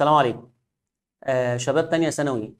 السلام عليكم آه شباب تانية ثانوي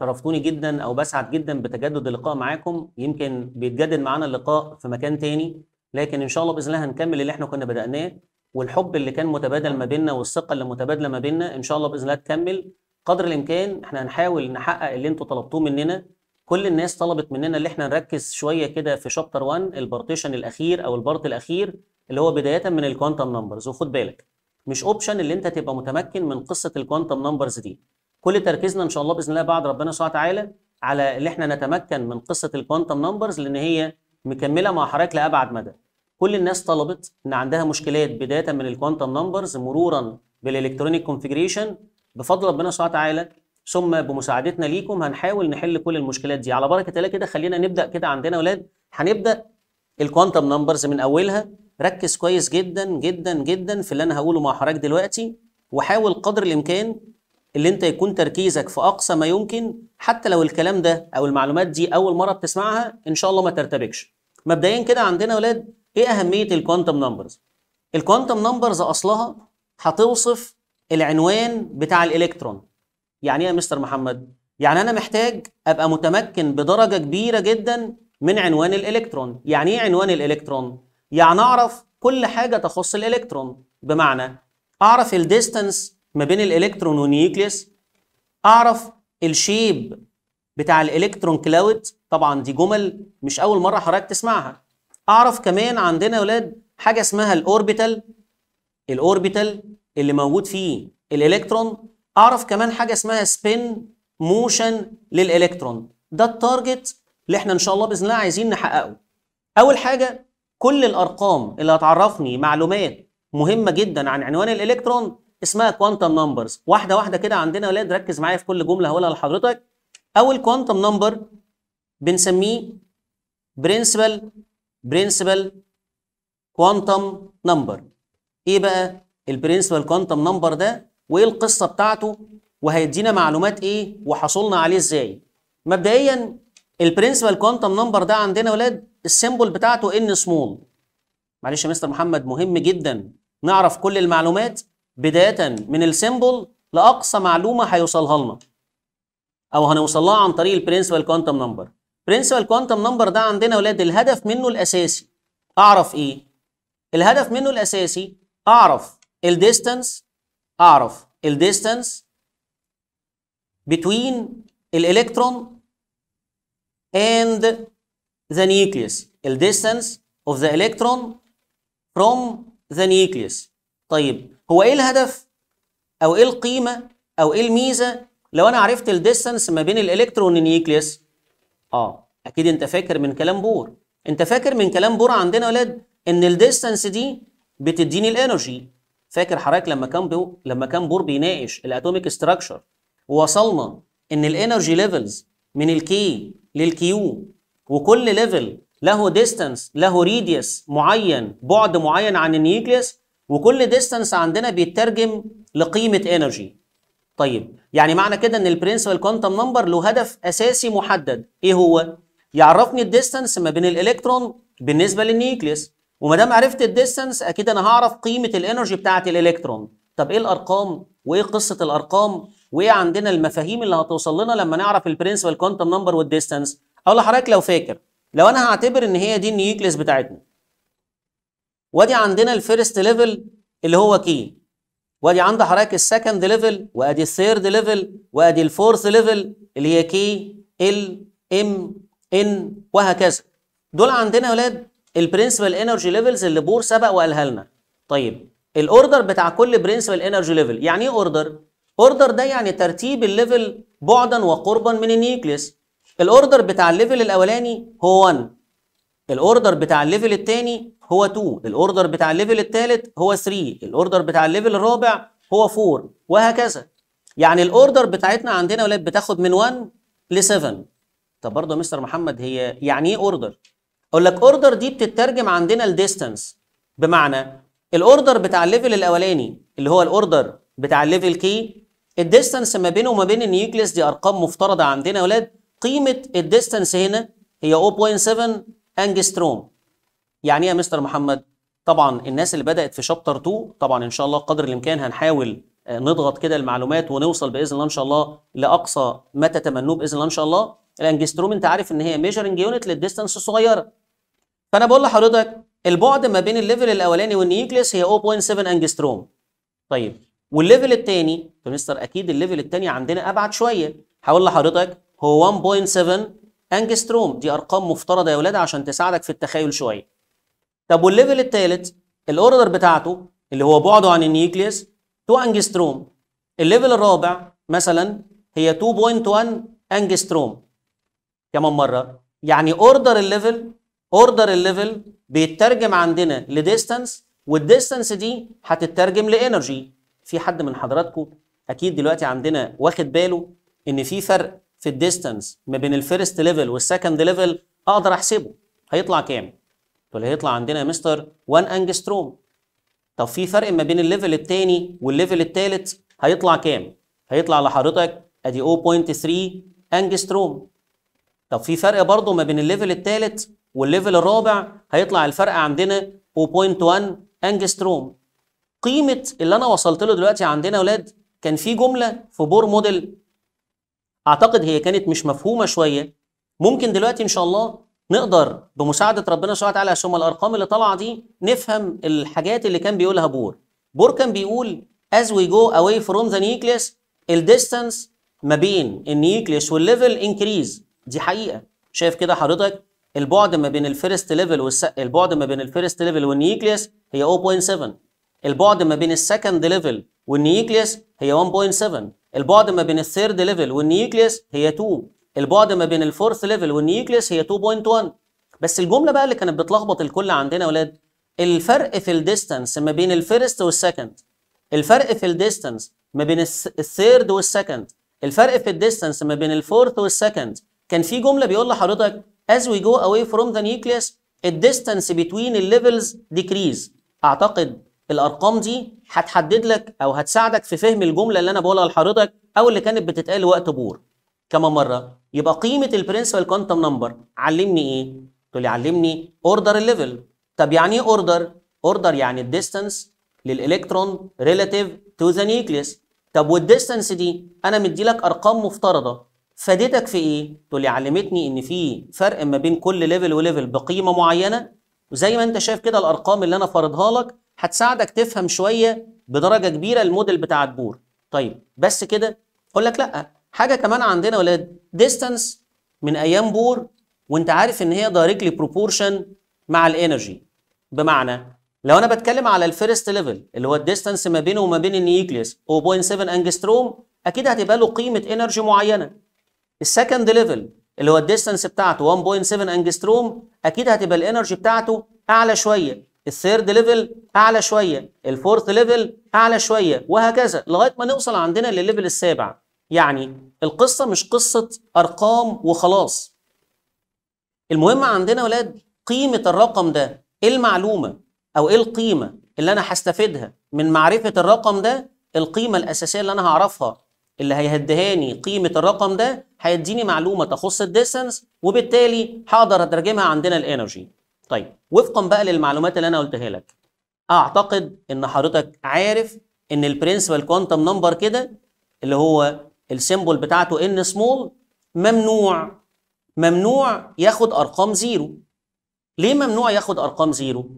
شرفتوني جدا او بسعد جدا بتجدد اللقاء معاكم يمكن بيتجدد معانا اللقاء في مكان تاني لكن ان شاء الله باذن الله هنكمل اللي احنا كنا بدأناه والحب اللي كان متبادل ما بيننا والثقه اللي متبادله ما بيننا ان شاء الله باذن الله تكمل قدر الامكان احنا هنحاول نحقق اللي انتوا طلبتوه مننا كل الناس طلبت مننا اللي احنا نركز شويه كده في شابتر 1 البارتيشن الاخير او البارت الاخير اللي هو بدايه من الكوانتم نمبرز وخد بالك مش اوبشن اللي انت تبقى متمكن من قصه الكوانتم نمبرز دي كل تركيزنا ان شاء الله باذن الله بعد ربنا سبحانه وتعالى على اللي احنا نتمكن من قصه الكوانتم نمبرز لان هي مكمله مع حضرتك لابعد مدى كل الناس طلبت ان عندها مشكلات بدايه من الكوانتم نمبرز مرورا بالالكترونيك كونفيجريشن بفضل ربنا سبحانه وتعالى ثم بمساعدتنا ليكم هنحاول نحل كل المشكلات دي على بركه الله كده خلينا نبدا كده عندنا اولاد هنبدا الكوانتم نمبرز من اولها ركز كويس جدا جدا جدا في اللي انا هقوله مع حضرتك دلوقتي وحاول قدر الامكان اللي انت يكون تركيزك في اقصى ما يمكن حتى لو الكلام ده او المعلومات دي اول مره بتسمعها ان شاء الله ما ترتبكش مبدئيا كده عندنا يا ولاد ايه اهميه الكوانتم نمبرز الكوانتم نمبرز اصلها هتوصف العنوان بتاع الالكترون يعني ايه يا مستر محمد يعني انا محتاج ابقى متمكن بدرجه كبيره جدا من عنوان الالكترون يعني ايه عنوان الالكترون يعني اعرف كل حاجه تخص الالكترون بمعنى اعرف الديستانس ما بين الالكترون والنيوكليس اعرف الشيب بتاع الالكترون كلاود طبعا دي جمل مش اول مره حضرتك تسمعها اعرف كمان عندنا يا ولاد حاجه اسمها الاوربيتال الاوربيتال اللي موجود فيه الالكترون اعرف كمان حاجه اسمها سبين موشن للالكترون ده التارجت اللي احنا ان شاء الله باذن الله عايزين نحققه اول حاجه كل الارقام اللي هتعرفني معلومات مهمه جدا عن عنوان الالكترون اسمها كوانتم نمبرز واحده واحده كده عندنا ولاد ركز معايا في كل جمله هقولها لحضرتك اول كوانتم نمبر بنسميه برنسبل برنسبل كوانتم نمبر ايه بقى البرنسبل كوانتم نمبر ده وايه القصه بتاعته وهيدينا معلومات ايه وحصلنا عليه ازاي مبدئيا البرنسبل كوانتم نمبر ده عندنا ولاد السيمبل بتاعته ان سمول معلش يا مستر محمد مهم جدا نعرف كل المعلومات بدايه من السيمبل لاقصى معلومه هيوصلها لنا او هنوصل لها عن طريق البرنسبل كوانتم نمبر برنسبل كوانتم نمبر ده عندنا يا ولاد الهدف منه الاساسي اعرف ايه الهدف منه الاساسي اعرف الديستانس اعرف الديستانس between الالكترون and the nucleus the distance of the electron from the nucleus طيب هو ايه الهدف او ايه القيمه او ايه الميزه لو انا عرفت الديستنس ما بين الالكترون والنيوكليس اه اكيد انت فاكر من كلام بور انت فاكر من كلام بور عندنا يا ولاد ان الديستنس دي بتديني الانرجي فاكر حضرتك لما كان بو... لما كان بور بيناقش الاتوميك ستراكشر ووصلنا ان الانرجي ليفلز من الكي للكيو وكل ليفل له ديستانس له ريديوس معين بعد معين عن النيوكليس وكل ديستانس عندنا بيترجم لقيمه انرجي طيب يعني معنى كده ان البرنسبل كوانتم نمبر له هدف اساسي محدد ايه هو يعرفني الديستانس ما بين الالكترون بالنسبه للنيوكليس وما دام عرفت الديستانس اكيد انا هعرف قيمه الانرجي بتاعه الالكترون طب ايه الارقام وايه قصه الارقام وايه عندنا المفاهيم اللي هتوصل لنا لما نعرف البرنسبل كوانتم نمبر والديستانس هقول لحضرتك لو فاكر لو انا هعتبر ان هي دي النيوكليس بتاعتنا وادي عندنا الفيرست ليفل اللي هو كي وادي عند حضرتك السكند ليفل وادي الثيرد ليفل وادي الفورث ليفل اللي هي كي ال ام ان وهكذا دول عندنا يا ولاد البرنسبل انرجي ليفلز اللي بور سبق وقالها لنا طيب الاوردر بتاع كل برنسبل انرجي ليفل يعني ايه اوردر اوردر ده يعني ترتيب الليفل بعدا وقربا من النيوكليس الاوردر بتاع الليفل الاولاني هو 1 الاوردر بتاع الليفل الثاني هو 2 الاوردر بتاع الليفل الثالث هو 3 الاوردر بتاع الليفل الرابع هو 4 وهكذا يعني الاوردر بتاعتنا عندنا ولاد بتاخد من 1 ل 7 طب برضه يا مستر محمد هي يعني ايه اوردر اقول لك اوردر دي بتترجم عندنا الديستنس بمعنى الاوردر بتاع الليفل الاولاني اللي هو الاوردر بتاع الليفل كي الديستنس ما بينه وما بين النيوكليس دي ارقام مفترضه عندنا يا ولاد قيمه الديستانس هنا هي 0.7 انجستروم يعني ايه يا مستر محمد طبعا الناس اللي بدات في شابتر 2 طبعا ان شاء الله قدر الامكان هنحاول آه، نضغط كده المعلومات ونوصل باذن الله ان شاء الله لاقصى ما تتمنوه باذن الله ان شاء الله الانجستروم انت عارف ان هي ميجرنج يونت للديستانس الصغيره فانا بقول لحضرتك البعد ما بين الليفل الاولاني والنيوكليس هي 0.7 انجستروم طيب والليفل الثاني يا مستر اكيد الليفل الثاني عندنا ابعد شويه هقول لحضرتك هو 1.7 انجستروم دي ارقام مفترضه يا ولاد عشان تساعدك في التخيل شويه طب والليفل الثالث الاوردر بتاعته اللي هو بعده عن النيوكليوس 2 انجستروم الليفل الرابع مثلا هي 2.1 انجستروم كمان مره يعني اوردر الليفل اوردر الليفل بيترجم عندنا لديستانس والديستانس دي هتترجم لانرجي في حد من حضراتكم اكيد دلوقتي عندنا واخد باله ان في فرق في الديستانس ما بين الفيرست ليفل والسكند ليفل اقدر احسبه هيطلع كام؟ تقول هيطلع عندنا يا مستر 1 انجستروم طب في فرق ما بين الليفل الثاني والليفل الثالث هيطلع كام؟ هيطلع لحضرتك ادي 0.3 انجستروم طب في فرق برضه ما بين الليفل الثالث والليفل الرابع هيطلع الفرق عندنا 0.1 انجستروم قيمه اللي انا وصلت له دلوقتي عندنا يا اولاد كان في جمله في بور موديل اعتقد هي كانت مش مفهومه شويه ممكن دلوقتي ان شاء الله نقدر بمساعده ربنا سبحانه وتعالى ثم الارقام اللي طالعه دي نفهم الحاجات اللي كان بيقولها بور بور كان بيقول as we go away from the nucleus الديستانس ما بين النيوكليس والليفل انكريز دي حقيقه شايف كده حضرتك البعد ما بين الفيرست ليفل والس... البعد ما بين الفيرست ليفل والنيوكليس هي 0.7 البعد ما بين السكند ليفل والنيوكليس هي 1.7 البعد ما بين الثيرد ليفل والنيوكليس هي 2 البعد ما بين الفورث ليفل والنيوكليس هي 2.1 بس الجمله بقى اللي كانت بتلخبط الكل عندنا يا ولاد الفرق في الديستانس ما بين الفيرست والسكند الفرق في الديستانس ما بين الثيرد والسكند الفرق في الديستانس ما بين الفورث والسكند كان في جمله بيقول لحضرتك as we go away from the nucleus الديستانس between الليفلز decrease اعتقد الارقام دي هتحدد لك او هتساعدك في فهم الجمله اللي انا بقولها لحضرتك او اللي كانت بتتقال وقت بور كما مره يبقى قيمه البرنسبل كوانتم نمبر علمني ايه تقول لي علمني اوردر الليفل طب يعني ايه اوردر اوردر يعني الديستانس للالكترون ريلاتيف تو ذا نيوكليس طب والديستانس دي انا مدي لك ارقام مفترضه فادتك في ايه تقول لي علمتني ان في فرق ما بين كل ليفل وليفل بقيمه معينه وزي ما انت شايف كده الارقام اللي انا فارضها لك هتساعدك تفهم شويه بدرجه كبيره الموديل بتاع بور طيب بس كده اقول لك لا حاجه كمان عندنا ولا ديستانس من ايام بور وانت عارف ان هي دايركتلي بروبورشن مع الانرجي بمعنى لو انا بتكلم على الفيرست ليفل اللي هو الديستانس ما بينه وما بين النيوكليس 0.7 انجستروم اكيد هتبقى له قيمه انرجي معينه السكند ليفل اللي هو الديستانس بتاعته 1.7 انجستروم اكيد هتبقى الانرجي بتاعته اعلى شويه الثيرد ليفل اعلى شويه الفورث ليفل اعلى شويه وهكذا لغايه ما نوصل عندنا للليفل السابع يعني القصه مش قصه ارقام وخلاص المهم عندنا ولاد قيمه الرقم ده ايه المعلومه او ايه القيمه اللي انا هستفيدها من معرفه الرقم ده القيمه الاساسيه اللي انا هعرفها اللي هيهدهاني قيمه الرقم ده هيديني معلومه تخص الديستنس وبالتالي هقدر اترجمها عندنا الانرجي طيب وفقا بقى للمعلومات اللي انا قلتها لك اعتقد ان حضرتك عارف ان البرنسبل كوانتم نمبر كده اللي هو السيمبل بتاعته ان سمول ممنوع ممنوع ياخد ارقام زيرو ليه ممنوع ياخد ارقام زيرو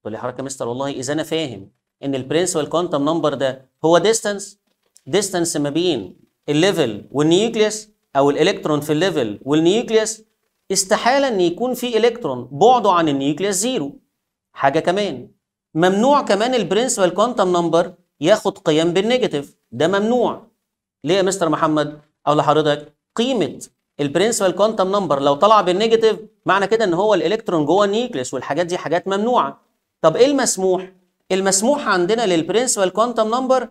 تقول لي حضرتك يا مستر والله اذا انا فاهم ان البرنسبل كوانتم نمبر ده هو ديستانس ديستانس ما بين الليفل والنيوكليس او الالكترون في الليفل والنيوكليس استحالة ان يكون في الكترون بعده عن النيوكليس زيرو حاجة كمان ممنوع كمان البرنسبل كوانتم نمبر ياخد قيم بالنيجاتيف ده ممنوع ليه يا مستر محمد او لحضرتك قيمة البرنسبل كوانتم نمبر لو طلع بالنيجاتيف معنى كده ان هو الالكترون جوه النيوكليس والحاجات دي حاجات ممنوعه طب ايه المسموح المسموح عندنا للبرنسبل كوانتم نمبر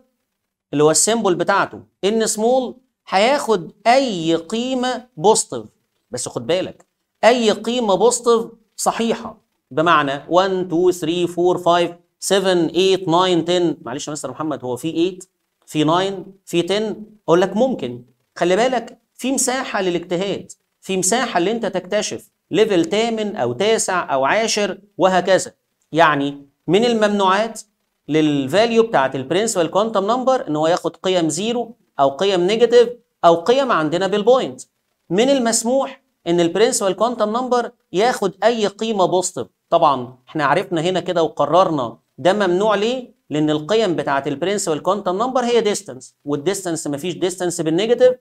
اللي هو السيمبل بتاعته ان سمول هياخد اي قيمه بوزيتيف بس خد بالك اي قيمه بوزيتيف صحيحه بمعنى 1 2 3 4 5 7 8 9 10 معلش يا مستر محمد هو في 8 في 9 في 10 اقول لك ممكن خلي بالك في مساحه للاجتهاد في مساحه اللي انت تكتشف ليفل 8 او تاسع او عاشر وهكذا يعني من الممنوعات للفاليو بتاعت البرنسبل كوانتم نمبر ان هو ياخد قيم زيرو او قيم نيجاتيف او قيم عندنا بالبوينت من المسموح ان البرنسبل كوانتم نمبر ياخد اي قيمه بوزيتيف طبعا احنا عرفنا هنا كده وقررنا ده ممنوع ليه لان القيم بتاعه البرنسبل كوانتم نمبر هي ديستانس والديستانس مفيش ديستانس بالنيجاتيف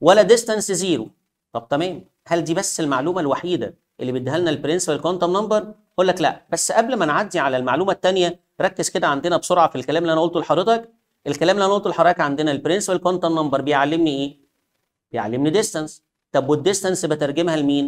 ولا ديستانس زيرو طب تمام هل دي بس المعلومه الوحيده اللي بيديها لنا البرنسبل كوانتم نمبر اقول لك لا بس قبل ما نعدي على المعلومه الثانيه ركز كده عندنا بسرعه في الكلام اللي انا قلته لحضرتك الكلام اللي انا قلته لحضرتك عندنا البرنسبل كوانتم نمبر بيعلمني ايه بيعلمني ديستانس طب والديستانس بترجمها لمين؟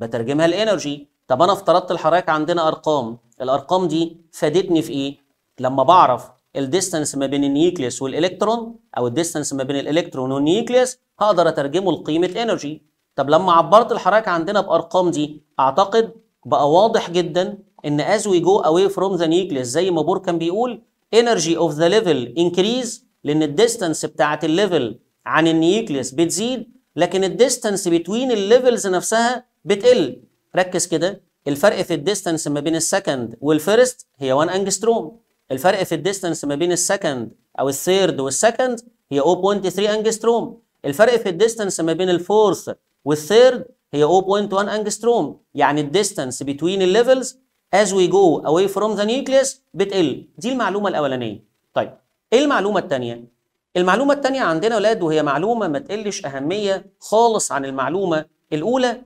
بترجمها لانرجي طب انا افترضت لحضرتك عندنا ارقام الارقام دي فادتني في ايه؟ لما بعرف الديستانس ما بين النيوكليس والالكترون او الديستانس ما بين الالكترون والنيوكليس هقدر اترجمه لقيمه انرجي طب لما عبرت لحضرتك عندنا بارقام دي اعتقد بقى واضح جدا ان as we go away from the nucleus زي ما بور كان بيقول energy of the level increase لان الديستانس بتاعت الليفل عن النيوكليس بتزيد لكن الديستانس بتوين الليفلز نفسها بتقل ركز كده الفرق في الديستانس ما بين السكند والفيرست هي 1 انجستروم الفرق في الديستانس ما بين السكند او الثيرد والسكند هي 0.3 انجستروم الفرق في الديستانس ما بين الفورث والثيرد هي 0.1 انجستروم يعني الديستانس بتوين الليفلز as we go away from the nucleus بتقل دي المعلومه الاولانيه طيب ايه المعلومه الثانيه المعلومة التانية عندنا يا ولاد وهي معلومة ما تقلش أهمية خالص عن المعلومة الأولى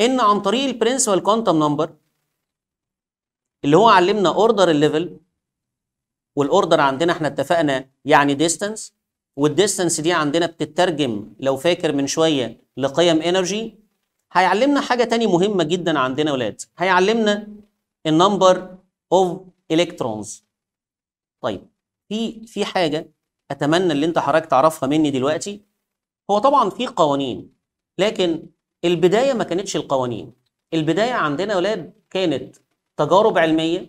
إن عن طريق البرنسبال كوانتم نمبر اللي هو علمنا أوردر الليفل والأوردر عندنا احنا اتفقنا يعني ديستانس والديستانس دي عندنا بتترجم لو فاكر من شوية لقيم انرجي هيعلمنا حاجة تاني مهمة جدا عندنا ولاد هيعلمنا النمبر اوف الكترونز طيب في في حاجة اتمنى اللي انت حضرتك تعرفها مني دلوقتي هو طبعا في قوانين لكن البدايه ما كانتش القوانين البدايه عندنا يا اولاد كانت تجارب علميه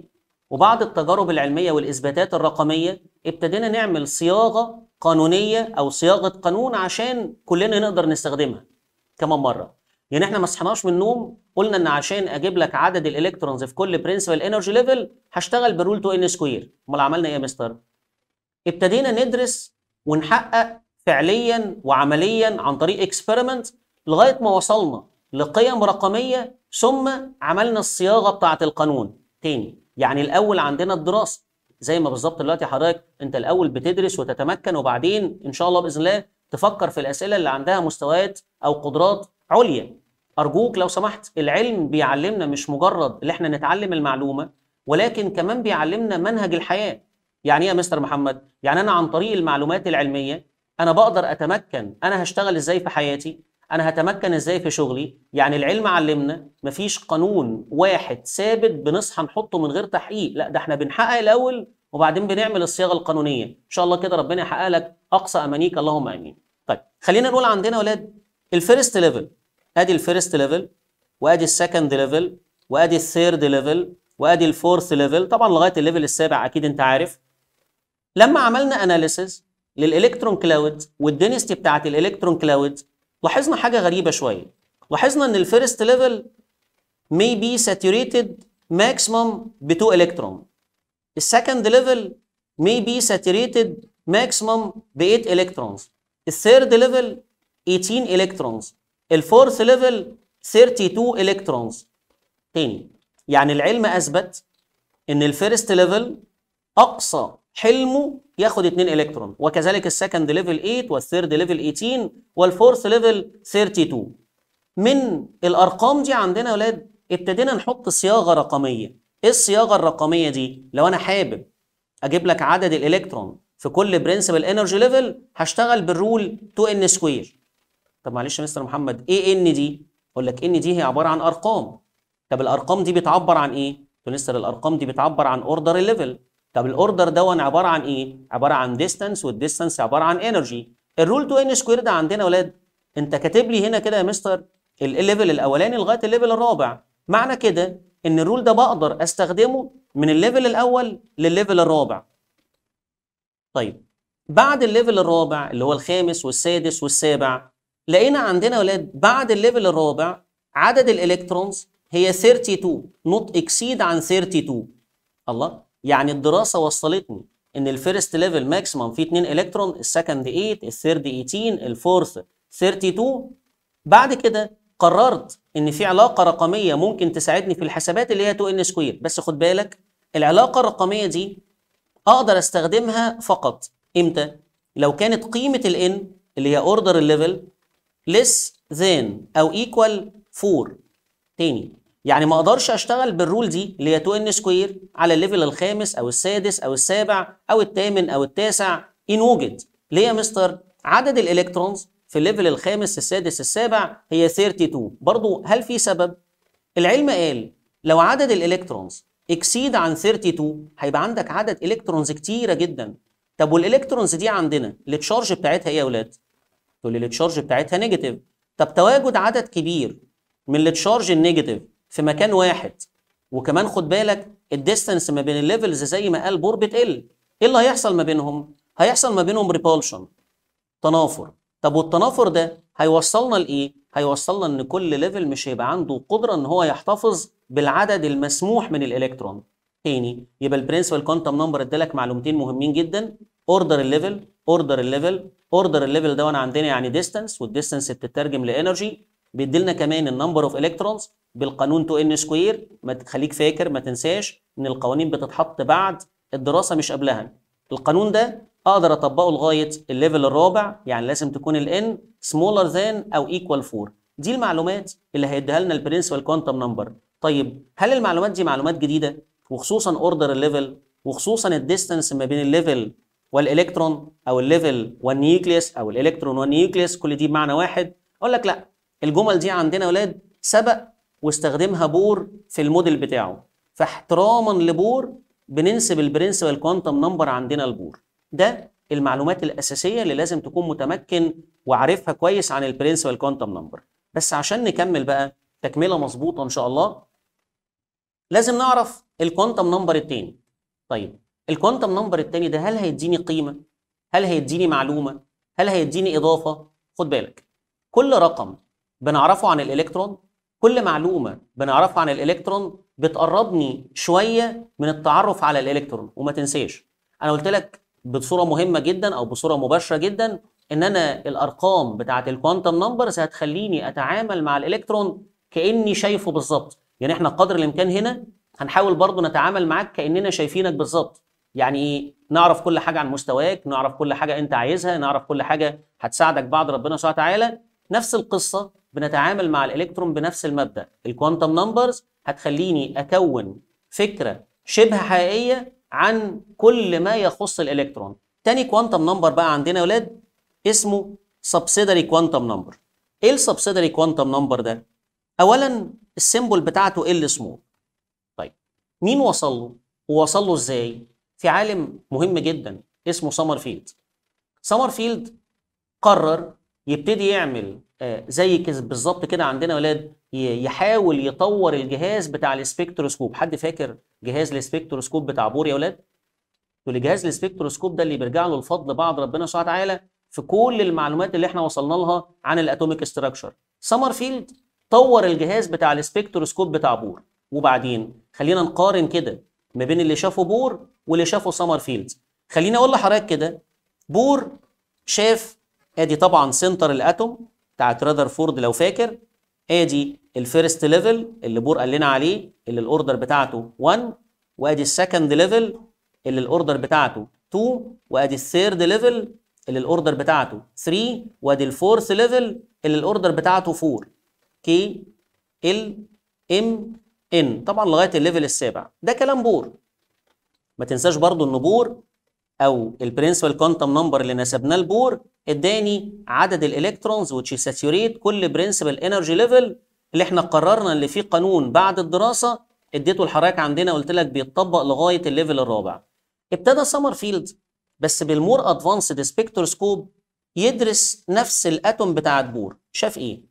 وبعد التجارب العلميه والاثباتات الرقميه ابتدينا نعمل صياغه قانونيه او صياغه قانون عشان كلنا نقدر نستخدمها كمان مره يعني احنا ما صحناش من النوم قلنا ان عشان اجيب لك عدد الالكترونز في كل برنسبل انرجي ليفل هشتغل برول 2 ان سكوير امال عملنا ايه يا مستر ابتدينا ندرس ونحقق فعليا وعمليا عن طريق اكسبيرمنت لغايه ما وصلنا لقيم رقميه ثم عملنا الصياغه بتاعه القانون تاني يعني الاول عندنا الدراسه زي ما بالظبط دلوقتي حضرتك انت الاول بتدرس وتتمكن وبعدين ان شاء الله باذن الله تفكر في الاسئله اللي عندها مستويات او قدرات عليا ارجوك لو سمحت العلم بيعلمنا مش مجرد ان احنا نتعلم المعلومه ولكن كمان بيعلمنا منهج الحياه يعني ايه يا مستر محمد يعني انا عن طريق المعلومات العلميه انا بقدر اتمكن انا هشتغل ازاي في حياتي انا هتمكن ازاي في شغلي يعني العلم علمنا مفيش قانون واحد ثابت بنصحى نحطه من غير تحقيق لا ده احنا بنحقق الاول وبعدين بنعمل الصياغه القانونيه ان شاء الله كده ربنا يحقق لك اقصى امانيك اللهم امين طيب خلينا نقول عندنا يا اولاد الفيرست ليفل ادي الفيرست ليفل وادي السكند ليفل وادي الثيرد ليفل وادي الفورث ليفل طبعا لغايه الليفل السابع اكيد انت عارف لما عملنا اناليسز للالكترون كلاود والدينستي بتاعت الالكترون كلاود لاحظنا حاجه غريبه شويه لاحظنا ان الفيرست ليفل may be saturated maximum ب 2 الكترون السكند ليفل may be saturated maximum ب 8 الكترونز الثيرد ليفل 18 الكترونز الفورث ليفل 32 الكترونز تاني يعني العلم اثبت ان الفيرست ليفل اقصى حلمه ياخد 2 الكترون وكذلك السكند ليفل 8 والثيرد ليفل 18 والفورث ليفل 32 من الارقام دي عندنا يا اولاد ابتدينا نحط صياغه رقميه ايه الصياغه الرقميه دي لو انا حابب اجيب لك عدد الالكترون في كل برنسبل انرجي ليفل هشتغل بالرول 2 ان سكوير طب معلش يا مستر محمد ايه ان دي اقول لك ان دي هي عباره عن ارقام طب الارقام دي بتعبر عن ايه؟ مستر الارقام دي بتعبر عن اوردر الليفل طب الاوردر دون عباره عن ايه؟ عباره عن ديستانس والديستانس عباره عن انرجي الرول 2 ان سكوير ده عندنا يا ولاد انت كاتب لي هنا كده يا مستر الليفل الاولاني لغايه الليفل الرابع معنى كده ان الرول ده بقدر استخدمه من الليفل الاول للليفل الرابع طيب بعد الليفل الرابع اللي هو الخامس والسادس والسابع لقينا عندنا يا ولاد بعد الليفل الرابع عدد الالكترونز هي 32 نوت اكسيد عن 32 الله يعني الدراسه وصلتني ان الفيرست ليفل ماكسيمم فيه 2 الكترون السكند 8 الثيرد 18 الفورث 32 بعد كده قررت ان في علاقه رقميه ممكن تساعدني في الحسابات اللي هي 2 ان سكوير بس خد بالك العلاقه الرقميه دي اقدر استخدمها فقط امتى لو كانت قيمه الـ N اللي هي اوردر الليفل less than او equal 4 تاني يعني ما اقدرش اشتغل بالرول دي اللي هي 2 n سكوير على الليفل الخامس او السادس او السابع او الثامن او التاسع ان وجد ليه يا مستر عدد الالكترونز في الليفل الخامس السادس السابع هي 32 برضو هل في سبب العلم قال لو عدد الالكترونز اكسيد عن 32 هيبقى عندك عدد الكترونز كتيره جدا طب والالكترونز دي عندنا التشارج بتاعتها ايه يا ولاد تقول لي التشارج بتاعتها نيجاتيف طب تواجد عدد كبير من التشارج النيجاتيف في مكان واحد وكمان خد بالك الديستنس ما بين الليفلز زي ما قال بور بتقل ايه اللي هيحصل ما بينهم هيحصل ما بينهم ريبولشن تنافر طب والتنافر ده هيوصلنا لايه هيوصلنا ان كل ليفل مش هيبقى عنده قدره ان هو يحتفظ بالعدد المسموح من الالكترون تاني يبقى البرنسبل كوانتم نمبر ادالك معلومتين مهمين جدا اوردر الليفل اوردر الليفل اوردر الليفل ده وانا عندنا يعني ديستنس والديستنس بتترجم لانرجي بيدي لنا كمان النمبر اوف الكترونز بالقانون 2 ان سكوير ما تخليك فاكر ما تنساش ان القوانين بتتحط بعد الدراسه مش قبلها القانون ده اقدر اطبقه لغايه الليفل الرابع يعني لازم تكون الان سمولر ذان او ايكوال 4 دي المعلومات اللي هيديها لنا البرنسبل كوانتم نمبر طيب هل المعلومات دي معلومات جديده وخصوصا اوردر الليفل وخصوصا الديستانس ما بين الليفل والالكترون او الليفل والنيوكليس او الالكترون والنيوكليس كل دي بمعنى واحد اقول لك لا الجمل دي عندنا اولاد سبق واستخدمها بور في الموديل بتاعه فاحتراما لبور بننسب البرنسبل كوانتم نمبر عندنا لبور ده المعلومات الاساسيه اللي لازم تكون متمكن وعارفها كويس عن البرنسبل كوانتم نمبر بس عشان نكمل بقى تكمله مظبوطه ان شاء الله لازم نعرف الكوانتم نمبر التاني طيب الكوانتم نمبر التاني ده هل هيديني قيمه هل هيديني معلومه هل هيديني اضافه خد بالك كل رقم بنعرفه عن الالكترون كل معلومه بنعرفها عن الالكترون بتقربني شويه من التعرف على الالكترون وما تنساش انا قلت لك بصوره مهمه جدا او بصوره مباشره جدا ان انا الارقام بتاعه الكوانتم نمبرز هتخليني اتعامل مع الالكترون كاني شايفه بالظبط يعني احنا قدر الامكان هنا هنحاول برضه نتعامل معاك كاننا شايفينك بالظبط يعني ايه نعرف كل حاجه عن مستواك نعرف كل حاجه انت عايزها نعرف كل حاجه هتساعدك بعد ربنا سبحانه وتعالى نفس القصة بنتعامل مع الإلكترون بنفس المبدأ الكوانتم نمبرز هتخليني أكون فكرة شبه حقيقية عن كل ما يخص الإلكترون تاني كوانتم نمبر بقى عندنا يا ولاد اسمه سبسيدري كوانتم نمبر ايه السبسيدري كوانتم نمبر ده اولا السيمبل بتاعته إيه ال سمول طيب مين وصل له ووصل له ازاي في عالم مهم جدا اسمه سامر فيلد قرر يبتدي يعمل آه، زي بالظبط كده عندنا ولاد يحاول يطور الجهاز بتاع الاسبكتروسكوب حد فاكر جهاز الاسبكتروسكوب بتاع بور يا ولاد تقول جهاز الاسبكتروسكوب ده اللي بيرجع له الفضل بعد ربنا سبحانه وتعالى في كل المعلومات اللي احنا وصلنا لها عن الاتوميك ستراكشر سمرفيلد طور الجهاز بتاع الاسبكتروسكوب بتاع بور وبعدين خلينا نقارن كده ما بين اللي شافه بور واللي شافه سمرفيلد خليني اقول لحضرتك كده بور شاف ادي طبعا سنتر الاتوم بتاعت فورد لو فاكر ادي الفيرست ليفل اللي بور قال لنا عليه اللي الاوردر بتاعته 1 وادي السكند ليفل اللي الاوردر بتاعته 2 وادي الثيرد ليفل اللي الاوردر بتاعته 3 وادي الفورث ليفل اللي الاوردر بتاعته 4 كي ال ام ان طبعا لغايه الليفل السابع ده كلام بور ما تنساش برضو ان بور او البرنسبل كوانتم نمبر اللي نسبناه لبور اداني عدد الالكترونز وتش ساتيوريت كل برنسبل انرجي ليفل اللي احنا قررنا اللي فيه قانون بعد الدراسه اديته الحراك عندنا قلت لك بيتطبق لغايه الليفل الرابع ابتدى فيلد بس بالمور ادفانسد سبكتروسكوب يدرس نفس الاتوم بتاع بور شاف ايه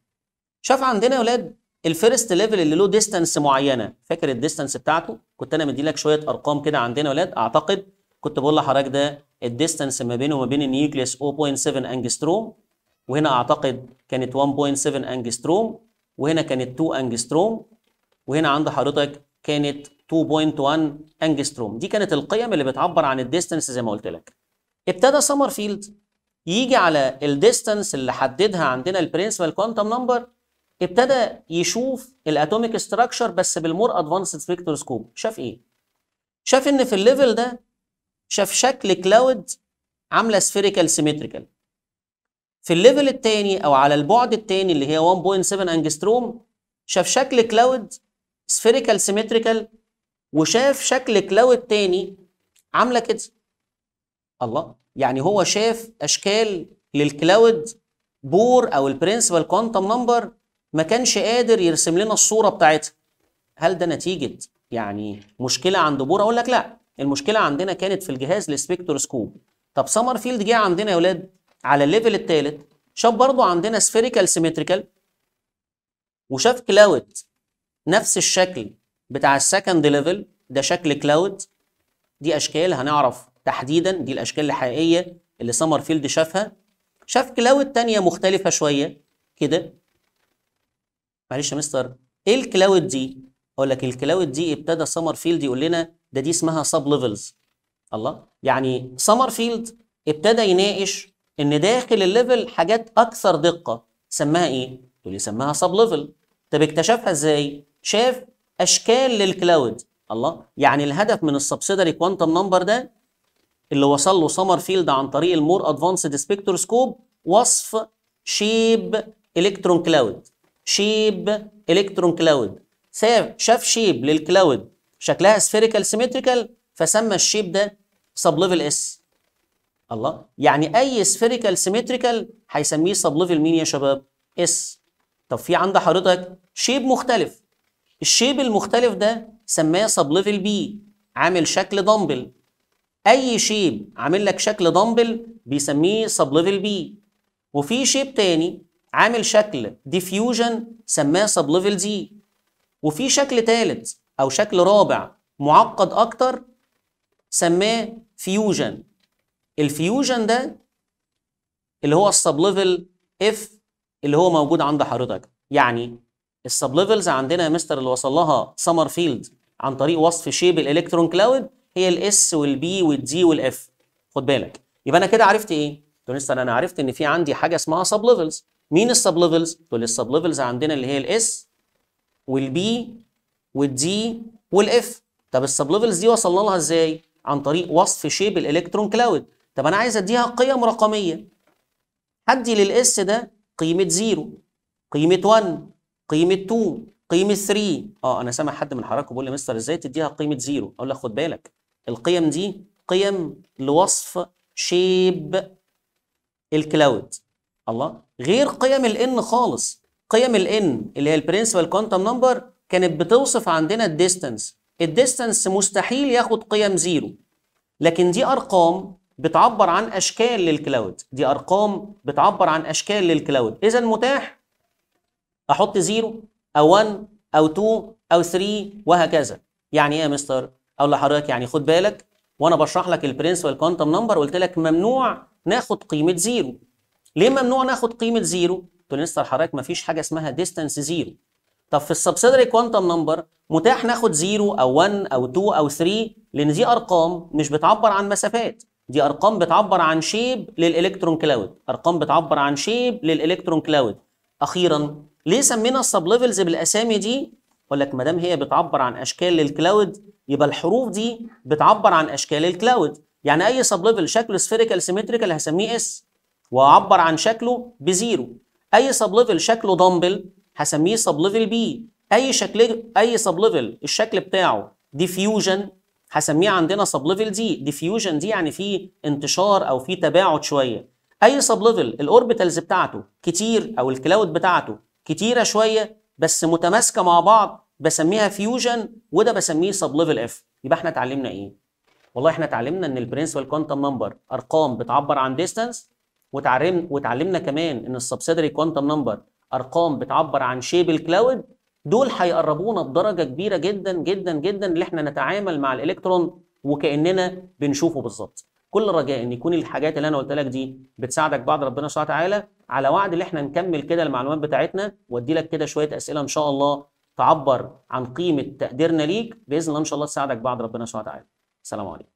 شاف عندنا يا ولاد الفيرست ليفل اللي له ديستانس معينه فاكر الديستانس بتاعته كنت انا مدي لك شويه ارقام كده عندنا يا ولاد اعتقد كنت بقول لحضرتك ده الديستانس ما بينه وما بين النيوكليس 0.7 انجستروم وهنا اعتقد كانت 1.7 انجستروم وهنا كانت 2 انجستروم وهنا عند حضرتك كانت 2.1 انجستروم دي كانت القيم اللي بتعبر عن الديستانس زي ما قلت لك ابتدى سمرفيلد يجي على الديستانس اللي حددها عندنا البرنسبل كوانتم نمبر ابتدى يشوف الاتوميك ستراكشر بس بالمور ادفانسد سبيكتروسكوب شاف ايه شاف ان في الليفل ده شاف شكل كلاود عامله سفيريكال سيمتريكال في الليفل الثاني او على البعد الثاني اللي هي 1.7 انجستروم شاف شكل كلاود سفيريكال سيمتريكال وشاف شكل كلاود ثاني عامله كده الله يعني هو شاف اشكال للكلاود بور او البرنسبل كوانتم نمبر ما كانش قادر يرسم لنا الصوره بتاعتها هل ده نتيجه يعني مشكله عند بور اقول لك لا المشكله عندنا كانت في الجهاز السبكتروسكوب طب سمرفيلد جه عندنا يا ولاد على الليفل الثالث شاف برضو عندنا سفيريكال سيمتريكال وشاف كلاود نفس الشكل بتاع السكند ليفل ده شكل كلاود دي اشكال هنعرف تحديدا دي الاشكال الحقيقيه اللي سمرفيلد شافها شاف كلاود تانية مختلفه شويه كده معلش يا مستر ايه الكلاود دي اقول لك الكلاود دي ابتدى سمرفيلد يقول لنا ده دي اسمها سب ليفلز الله يعني سمرفيلد ابتدى يناقش ان داخل الليفل حاجات اكثر دقه سماها ايه؟ تقول سماها سب ليفل طب اكتشفها ازاي؟ شاف اشكال للكلاود الله يعني الهدف من السبسيدري كوانتم نمبر ده اللي وصل له سمرفيلد عن طريق المور ادفانسد سبيكتروسكوب وصف شيب الكترون كلاود شيب الكترون كلاود شاف شيب للكلاود شكلها سفيريكال سيمتريكال فسمى الشيب ده سب ليفل اس الله يعني اي سفيريكال سيمتريكال هيسميه سب ليفل مين يا شباب اس طب في عند حضرتك شيب مختلف الشيب المختلف ده سماه سب ليفل بي عامل شكل دمبل اي شيب عامل لك شكل دمبل بيسميه سب ليفل بي وفي شيب تاني عامل شكل ديفيوجن سماه سب ليفل دي وفي شكل تالت او شكل رابع معقد اكتر سماه فيوجن الفيوجن ده اللي هو السب ليفل اف اللي هو موجود عند حضرتك يعني السب ليفلز عندنا يا مستر اللي وصل لها سمر فيلد عن طريق وصف شيب الالكترون كلاود هي الاس والبي والدي والاف خد بالك يبقى انا كده عرفت ايه تقول لي انا عرفت ان في عندي حاجه اسمها سب ليفلز مين السب ليفلز تقول لي السب ليفلز عندنا اللي هي الاس والبي والدي والاف طب السب ليفلز دي وصلنا لها ازاي عن طريق وصف شيب الالكترون كلاود طب انا عايز اديها قيم رقميه هدي للاس ده قيمه 0 قيمه 1 قيمه 2 قيمه 3 اه انا سامع حد من حضراتكم بيقول لي مستر ازاي تديها قيمه 0 اقول له خد بالك القيم دي قيم لوصف شيب الكلاود الله غير قيم الان خالص قيم الان اللي هي البرنسبل كوانتم نمبر كانت بتوصف عندنا الديستنس الديستنس مستحيل ياخد قيم زيرو لكن دي ارقام بتعبر عن اشكال للكلاود دي ارقام بتعبر عن اشكال للكلاود اذا متاح احط زيرو او 1 او 2 او 3 وهكذا يعني ايه يا مستر اقول لحضرتك يعني خد بالك وانا بشرح لك البرنس والكوانتم نمبر قلت لك ممنوع ناخد قيمه زيرو ليه ممنوع ناخد قيمه زيرو تقول لي مستر حضرتك مفيش حاجه اسمها ديستانس زيرو طب في السبسيدري كوانتم نمبر متاح ناخد 0 او 1 او 2 او 3 لان دي ارقام مش بتعبر عن مسافات دي ارقام بتعبر عن شيب للالكترون كلاود ارقام بتعبر عن شيب للالكترون كلاود اخيرا ليه سمينا السب ليفلز بالاسامي دي اقول لك ما دام هي بتعبر عن اشكال للكلاود يبقى الحروف دي بتعبر عن اشكال الكلاود يعني اي سب ليفل شكله سفيريكال سيمتريكال هسميه اس واعبر عن شكله بزيرو اي سب ليفل شكله دامبل هسميه سب ليفل بي اي شكل اي سب ليفل الشكل بتاعه ديفيوجن هسميه عندنا سب ليفل دي ديفيوجن دي يعني في انتشار او في تباعد شويه اي سب ليفل الاوربيتالز بتاعته كتير او الكلاود بتاعته كتيره شويه بس متماسكه مع بعض بسميها فيوجن وده بسميه سب ليفل اف يبقى احنا اتعلمنا ايه والله احنا اتعلمنا ان البرنسبل كوانتم نمبر ارقام بتعبر عن ديستانس وتعلمنا كمان ان السبسيدري كوانتم نمبر ارقام بتعبر عن شيب الكلاود دول هيقربونا بدرجه كبيره جدا جدا جدا اللي احنا نتعامل مع الالكترون وكاننا بنشوفه بالظبط كل رجاء ان يكون الحاجات اللي انا قلت لك دي بتساعدك بعد ربنا سبحانه وتعالى على وعد ان احنا نكمل كده المعلومات بتاعتنا وادي لك كده شويه اسئله ان شاء الله تعبر عن قيمه تقديرنا ليك باذن الله ان شاء الله تساعدك بعد ربنا سبحانه وتعالى السلام عليكم